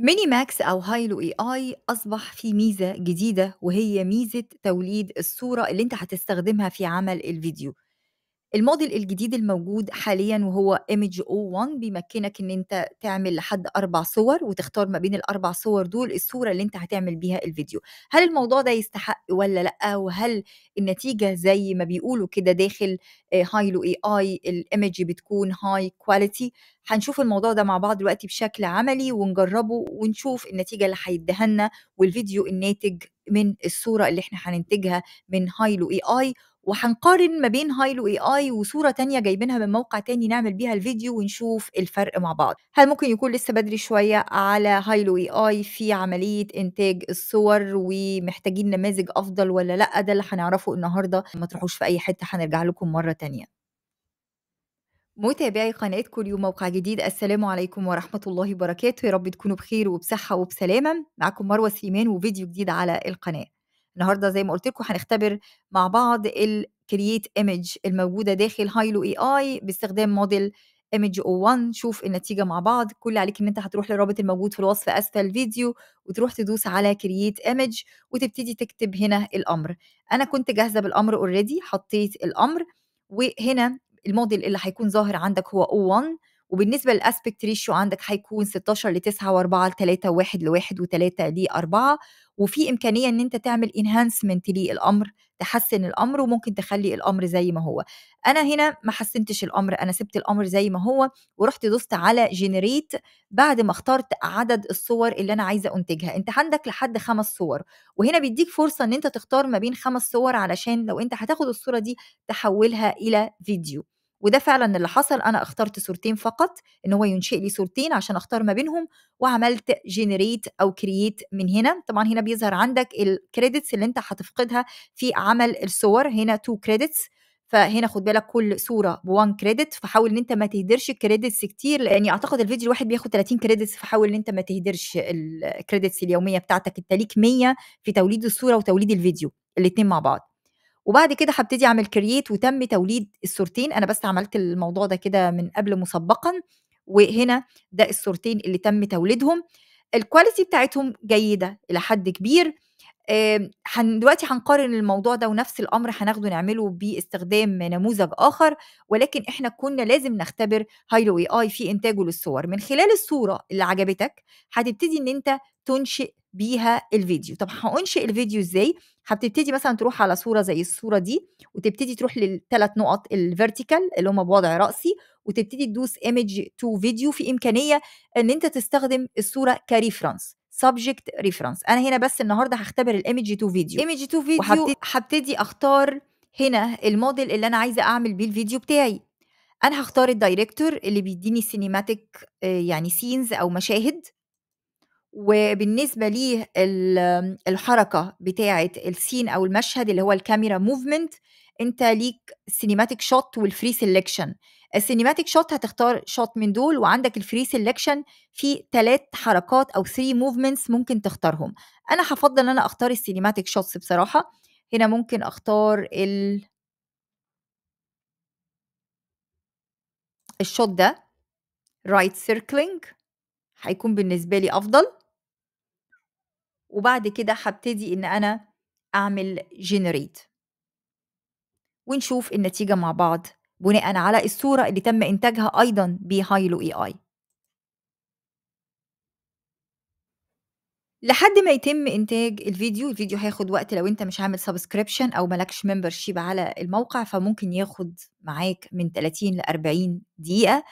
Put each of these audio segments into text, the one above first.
ميني ماكس أو هايلو اي اي أصبح في ميزة جديدة وهي ميزة توليد الصورة اللي انت هتستخدمها في عمل الفيديو الموديل الجديد الموجود حاليا وهو ايمج او 1 بيمكنك ان انت تعمل لحد اربع صور وتختار ما بين الاربع صور دول الصوره اللي انت هتعمل بيها الفيديو هل الموضوع ده يستحق ولا لا وهل النتيجه زي ما بيقولوا كده داخل هايلو اي اي الايمج بتكون هاي كواليتي هنشوف الموضوع ده مع بعض دلوقتي بشكل عملي ونجربه ونشوف النتيجه اللي هيديها لنا والفيديو الناتج من الصوره اللي احنا هننتجها من هايلو اي اي وهنقارن ما بين هايلو اي اي وصوره تانية جايبينها من موقع تاني نعمل بيها الفيديو ونشوف الفرق مع بعض هل ممكن يكون لسه بدري شويه على هايلو اي اي في عمليه انتاج الصور ومحتاجين نماذج افضل ولا لا ده اللي هنعرفه النهارده ما تروحوش في اي حته هنرجع لكم مره تانية متابعي قناة كل يوم موقع جديد السلام عليكم ورحمة الله وبركاته يا رب تكونوا بخير وبصحة وبسلامة معكم مروة سليمان وفيديو جديد على القناة النهارده زي ما قلت لكم هنختبر مع بعض الكرييت ايمج الموجوده داخل هايلو اي اي باستخدام موديل ايمج او 1 شوف النتيجه مع بعض كل عليك ان انت هتروح للرابط الموجود في الوصف اسفل الفيديو وتروح تدوس على كرييت ايمج وتبتدي تكتب هنا الامر انا كنت جاهزه بالامر اوريدي حطيت الامر وهنا الموديل اللي هيكون ظاهر عندك هو او 1 وبالنسبه للاسبكت ريشيو عندك هيكون 16 ل 9 و4 ل 3 و 1 ل 1 و3 ل 4 وفي امكانيه ان انت تعمل انهانسمنت للامر تحسن الامر وممكن تخلي الامر زي ما هو انا هنا ما حسنتش الامر انا سبت الامر زي ما هو ورحت دوست على جنريت بعد ما اخترت عدد الصور اللي انا عايزه انتجها انت عندك لحد خمس صور وهنا بيديك فرصه ان انت تختار ما بين خمس صور علشان لو انت هتاخد الصوره دي تحولها الى فيديو وده فعلا اللي حصل انا اخترت صورتين فقط ان هو ينشئ لي صورتين عشان اختار ما بينهم وعملت جنريت او كرييت من هنا طبعا هنا بيظهر عندك الكريدتس اللي انت هتفقدها في عمل الصور هنا تو كريدتس فهنا خد بالك كل صوره ب1 كريدت فحاول ان انت ما تهدرش الكريدتس كتير لان اعتقد الفيديو الواحد بياخد 30 كريدتس فحاول ان انت ما تهدرش الكريدتس اليوميه بتاعتك انت ليك 100 في توليد الصوره وتوليد الفيديو الاثنين مع بعض وبعد كده هبتدي اعمل كرييت وتم توليد الصورتين انا بس عملت الموضوع ده كده من قبل مسبقا وهنا ده الصورتين اللي تم توليدهم الكواليتي بتاعتهم جيده الى حد كبير دلوقتي هنقارن الموضوع ده ونفس الامر هناخده نعمله باستخدام نموذج اخر ولكن احنا كنا لازم نختبر هايلو اي اي في انتاجه للصور من خلال الصوره اللي عجبتك هتبتدي ان انت تنشئ بيها الفيديو طب هأنشئ الفيديو ازاي هبتبتدي مثلا تروح على صوره زي الصوره دي وتبتدي تروح للثلاث نقط الفيرتيكال اللي هم بوضع راسي وتبتدي تدوس ايمج تو فيديو في امكانيه ان انت تستخدم الصوره كريفرنس سبجكت ريفرنس انا هنا بس النهارده هختبر الايمج تو فيديو ايمج تو فيديو هبتدي اختار هنا الموديل اللي انا عايزه اعمل بيه الفيديو بتاعي انا هختار الدايركتور اللي بيديني سينيماتيك آه، يعني سينز او مشاهد وبالنسبه ليه الحركه بتاعه السين او المشهد اللي هو الكاميرا موفمنت انت ليك سينيماتيك شوت والفري سيلكشن السينيماتيك شوت هتختار شوت من دول وعندك الفري سيلكشن في ثلاث حركات او 3 موفمنتس ممكن تختارهم انا هفضل ان انا اختار السينيماتيك شوتس بصراحه هنا ممكن اختار ال الشوت ده رايت سيركلينج هيكون بالنسبه لي افضل وبعد كده هبتدي ان انا اعمل جنريت ونشوف النتيجه مع بعض بناء على الصوره اللي تم انتاجها ايضا بهايلو اي اي لحد ما يتم انتاج الفيديو الفيديو هياخد وقت لو انت مش عامل سبسكريبشن او مالكش ممبرشيب على الموقع فممكن ياخد معاك من 30 ل 40 دقيقه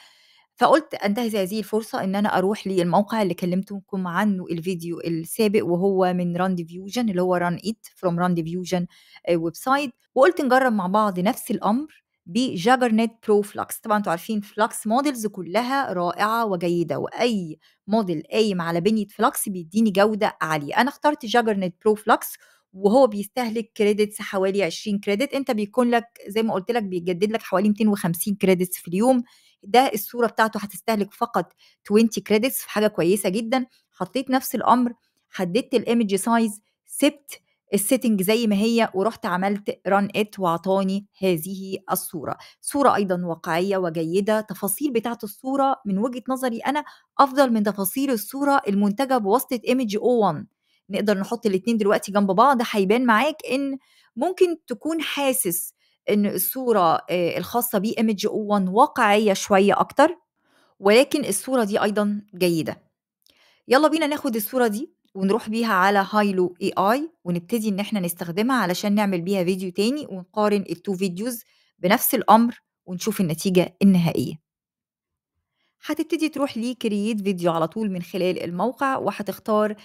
فقلت انتهز هذه الفرصه ان انا اروح للموقع اللي كلمتكم عنه الفيديو السابق وهو من ران فيوجن اللي هو ران ايت فروم ران فيوجن ويب سايت وقلت نجرب مع بعض نفس الامر بجاجر نت برو فلكس طبعا انتوا عارفين فلكس موديلز كلها رائعه وجيده واي موديل قايم على بنيه فلكس بيديني جوده عاليه انا اخترت جاجر نت برو فلكس وهو بيستهلك كريدتس حوالي 20 كريدت انت بيكون لك زي ما قلت لك بيجدد لك حوالي 250 كريدتس في اليوم ده الصوره بتاعته هتستهلك فقط 20 كريدتس حاجه كويسه جدا حطيت نفس الامر حددت الايمج سايز سبت السيتنج زي ما هي ورحت عملت ران ات واعطاني هذه الصوره صوره ايضا واقعيه وجيده تفاصيل بتاعه الصوره من وجهه نظري انا افضل من تفاصيل الصوره المنتجه بواسطه ايمج او 1 نقدر نحط الاثنين دلوقتي جنب بعض هيبان معاك ان ممكن تكون حاسس ان الصوره آه، الخاصه بي ايمج او 1 واقعيه شويه اكتر ولكن الصوره دي ايضا جيده يلا بينا ناخد الصوره دي ونروح بيها على هايلو اي اي ونبتدي ان احنا نستخدمها علشان نعمل بيها فيديو تاني ونقارن التو فيديوز بنفس الامر ونشوف النتيجه النهائيه هتبتدي تروح كرييت فيديو على طول من خلال الموقع وهتختار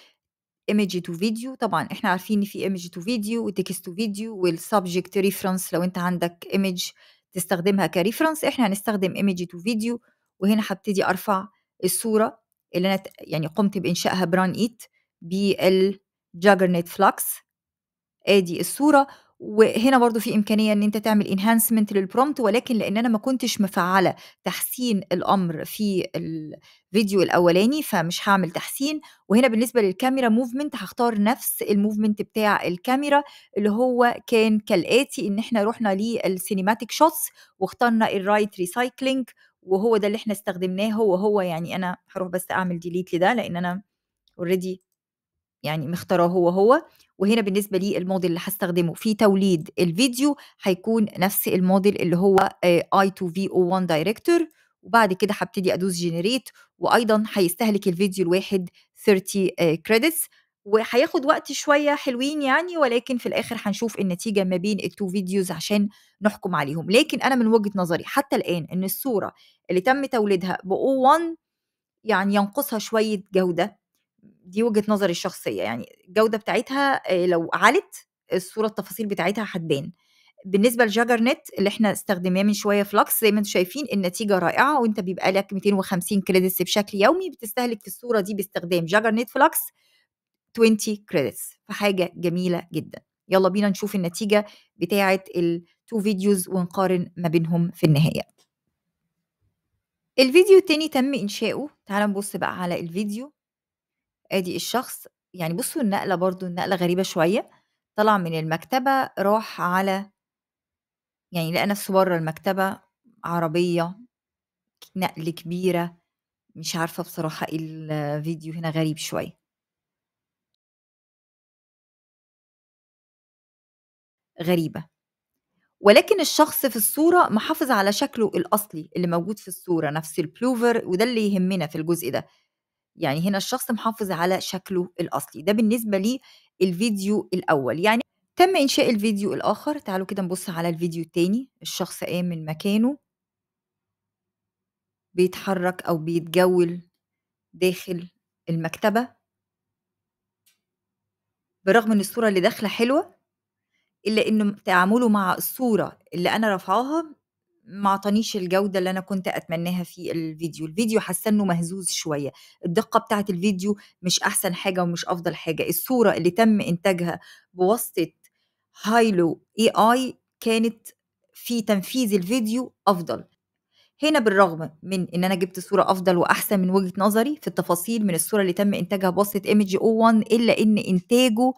ايمج تو فيديو طبعا احنا عارفين ان في ايمج تو فيديو وتكست تو فيديو والسبجكت ريفرنس لو انت عندك ايمج تستخدمها كريفرنس احنا هنستخدم ايمج تو فيديو وهنا هبتدي ارفع الصوره اللي انا يعني قمت بانشائها بران ايت بالجاجرنيت فلكس ادي الصوره وهنا برضو في امكانيه ان انت تعمل انهانسمنت للبرومت ولكن لان انا ما كنتش مفعله تحسين الامر في الفيديو الاولاني فمش هعمل تحسين وهنا بالنسبه للكاميرا موفمنت هختار نفس الموفمنت بتاع الكاميرا اللي هو كان كالاتي ان احنا رحنا للسينيماتيك شوتس واخترنا الرايت ريسايكلينج وهو ده اللي احنا استخدمناه هو هو يعني انا هروح بس اعمل ديليت لده لان انا اوريدي يعني مختاراه هو هو وهنا بالنسبه لي الموديل اللي هستخدمه في توليد الفيديو هيكون نفس الموديل اللي هو آه، اي 2 في او 1 دايركتور وبعد كده هبتدي ادوس جنريت وايضا هيستهلك الفيديو الواحد 30 كريدتس آه، وهياخد وقت شويه حلوين يعني ولكن في الاخر هنشوف النتيجه ما بين التو فيديوز عشان نحكم عليهم لكن انا من وجهه نظري حتى الان ان الصوره اللي تم توليدها بـ O1 يعني ينقصها شويه جوده دي وجهه نظري الشخصيه يعني الجوده بتاعتها لو علت الصوره التفاصيل بتاعتها هتبان بالنسبه لجاجر نت اللي احنا استخدمناه من شويه فلكس زي ما انتم شايفين النتيجه رائعه وانت بيبقى لك 250 كريدتس بشكل يومي بتستهلك في الصوره دي باستخدام جاجر نت فلكس 20 كريدتس فحاجه جميله جدا يلا بينا نشوف النتيجه بتاعه التو فيديوز ونقارن ما بينهم في النهايه الفيديو التاني تم انشاؤه تعال نبص بقى على الفيديو ادي الشخص يعني بصوا النقله برضو النقله غريبه شويه طلع من المكتبه راح على يعني لقى نفسه بره المكتبه عربيه نقل كبيره مش عارفه بصراحه إيه الفيديو هنا غريب شويه غريبه ولكن الشخص في الصورة محافظ على شكله الأصلي اللي موجود في الصورة نفس البلوفر وده اللي يهمنا في الجزء ده يعني هنا الشخص محافظ على شكله الأصلي ده بالنسبة لي الفيديو الأول يعني تم إنشاء الفيديو الآخر تعالوا كده نبص على الفيديو التاني الشخص قام من مكانه بيتحرك أو بيتجول داخل المكتبة برغم إن الصورة اللي داخلة حلوة إلا إن تعامله مع الصورة اللي أنا رافعاها ما اعطانيش الجوده اللي انا كنت اتمناها في الفيديو الفيديو حاسه انه مهزوز شويه الدقه بتاعه الفيديو مش احسن حاجه ومش افضل حاجه الصوره اللي تم انتاجها بواسطه هايلو اي اي كانت في تنفيذ الفيديو افضل هنا بالرغم من ان انا جبت صوره افضل واحسن من وجهه نظري في التفاصيل من الصوره اللي تم انتاجها بواسطه ايمج او 1 الا ان انتاجه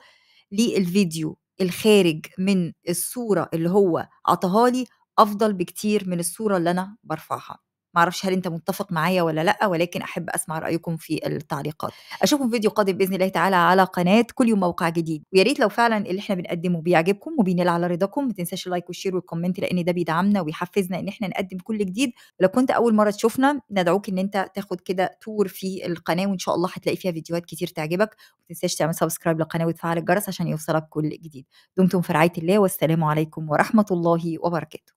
للفيديو الخارج من الصوره اللي هو عطاها لي افضل بكتير من الصوره اللي انا برفعها معرفش هل انت متفق معايا ولا لا ولكن احب اسمع رايكم في التعليقات اشوفكم فيديو قادم باذن الله تعالى على قناه كل يوم موقع جديد ويا ريت لو فعلا اللي احنا بنقدمه بيعجبكم وبينال على رضاكم ما تنساش اللايك والشير والكومنت لان ده بيدعمنا ويحفزنا ان احنا نقدم كل جديد لو كنت اول مره تشوفنا ندعوك ان انت تاخد كده تور في القناه وان شاء الله هتلاقي فيها فيديوهات كتير تعجبك وما تنساش تعمل سبسكرايب للقناه وتفعل الجرس عشان يوصلك كل جديد دمتم في رعايه الله والسلام عليكم ورحمه الله وبركاته